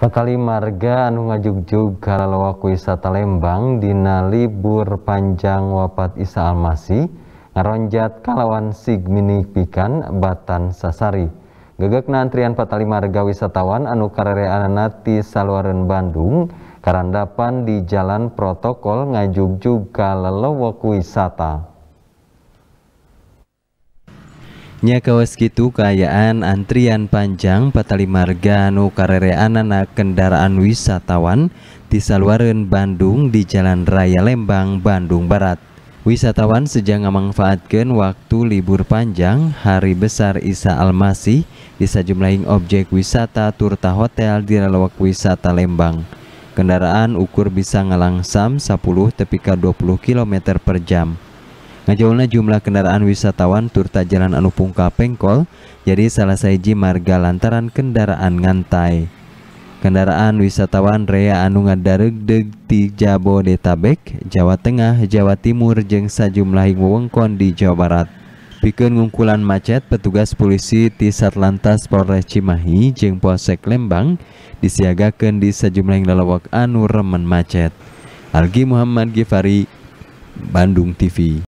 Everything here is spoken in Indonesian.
Pakali marga anu ngajugjug kalawaku wisata Lembang dina libur panjang wapat Isa Almasih ngaronjat kalawan sigmini pikan Batan Sasari. Gegek antrian patali marga wisatawan anu karereanana ti saluareun Bandung karandapan di Jalan Protokol ngajugjug kalawaku wisata. Nya kawas gitu keayaan antrian panjang marga nu karere anak kendaraan wisatawan di Salwaren Bandung di Jalan Raya Lembang, Bandung Barat. Wisatawan sejak memanfaatkan waktu libur panjang hari besar Isa Almasih di sejumlah objek wisata turta hotel di relawak wisata Lembang. Kendaraan ukur bisa ngalangsam 10 tepika 20 km per jam. Ngajaulah jumlah kendaraan wisatawan turta Jalan Anu Pungka Pengkol jadi salah saiji marga lantaran kendaraan ngantai. Kendaraan wisatawan Rea Anu Ngadareg di Jabodetabek, Jawa Tengah, Jawa Timur, jeng sajumlah wewengkon di Jawa Barat. Bikin ngungkulan macet petugas polisi di Satlantas Polres Cimahi jeng Polsek Lembang disiagakan di sejumlah lalawak anu remen macet. Algi Muhammad Gifari, Bandung TV.